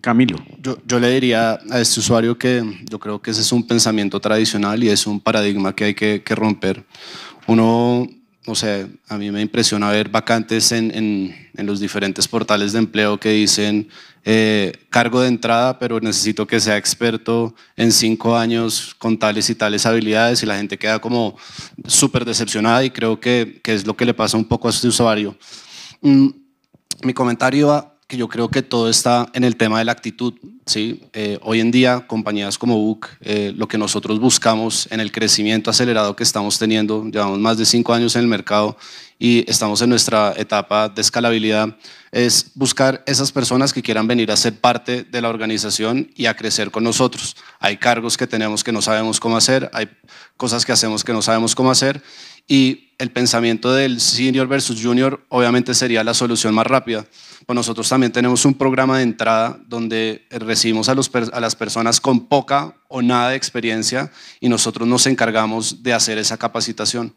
Camilo. Yo, le diría a este usuario que yo creo que ese es un pensamiento tradicional y es un paradigma que hay que, romper. Uno, no sé, a mí me impresiona ver vacantes en, los diferentes portales de empleo que dicen eh, cargo de entrada, pero necesito que sea experto en cinco años con tales y tales habilidades y la gente queda como súper decepcionada y creo que, es lo que le pasa un poco a este usuario. Mm, mi comentario va que yo creo que todo está en el tema de la actitud. ¿sí? Eh, hoy en día, compañías como Book, eh, lo que nosotros buscamos en el crecimiento acelerado que estamos teniendo, llevamos más de cinco años en el mercado y estamos en nuestra etapa de escalabilidad, es buscar esas personas que quieran venir a ser parte de la organización y a crecer con nosotros. Hay cargos que tenemos que no sabemos cómo hacer, hay cosas que hacemos que no sabemos cómo hacer y el pensamiento del senior versus junior obviamente sería la solución más rápida. Pues nosotros también tenemos un programa de entrada donde recibimos a, a las personas con poca o nada de experiencia y nosotros nos encargamos de hacer esa capacitación.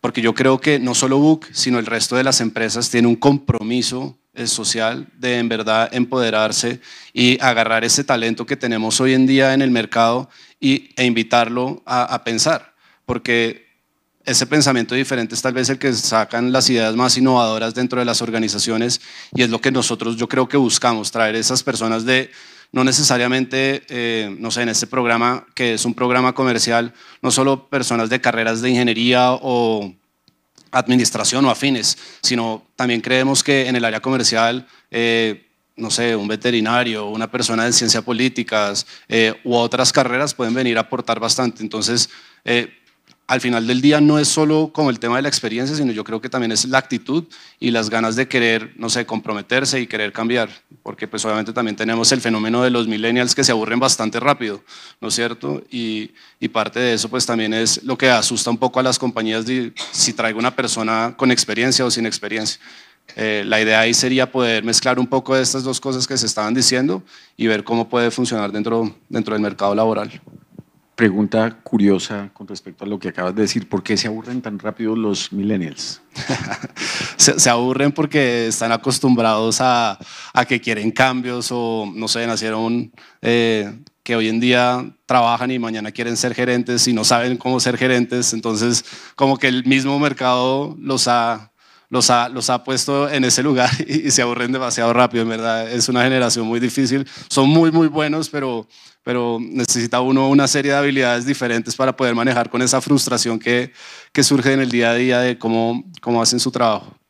Porque yo creo que no solo Book, sino el resto de las empresas tiene un compromiso eh, social de en verdad empoderarse y agarrar ese talento que tenemos hoy en día en el mercado y, e invitarlo a, a pensar. Porque ese pensamiento diferente es tal vez el que sacan las ideas más innovadoras dentro de las organizaciones y es lo que nosotros yo creo que buscamos, traer esas personas de, no necesariamente, eh, no sé, en este programa que es un programa comercial, no solo personas de carreras de ingeniería o administración o afines, sino también creemos que en el área comercial... Eh, no sé, un veterinario, una persona de ciencias políticas eh, u otras carreras pueden venir a aportar bastante. Entonces, al final del día no es solo como el tema de la experiencia, sino yo creo que también es la actitud y las ganas de querer, no sé, comprometerse y querer cambiar, porque pues obviamente también tenemos el fenómeno de los millennials que se aburren bastante rápido, ¿no es cierto? Y, parte de eso pues también es lo que asusta un poco a las compañías de, si traigo una persona con experiencia o sin experiencia. Eh, la idea ahí sería poder mezclar un poco de estas dos cosas que se estaban diciendo y ver cómo puede funcionar dentro, dentro del mercado laboral pregunta curiosa con respecto a lo que acabas de decir. ¿Por qué se aburren tan rápido los millennials? se, aburren porque están acostumbrados a, que quieren cambios o, no sé, nacieron eh, que hoy en día trabajan y mañana quieren ser gerentes y no saben cómo ser gerentes. Entonces, como que el mismo mercado los ha los ha, los ha puesto en ese lugar y, se aburren demasiado rápido, en verdad. Es una generación muy difícil. Son muy, muy buenos, pero, pero necesita uno una serie de habilidades diferentes para poder manejar con esa frustración que, surge en el día a día de cómo hacen su trabajo.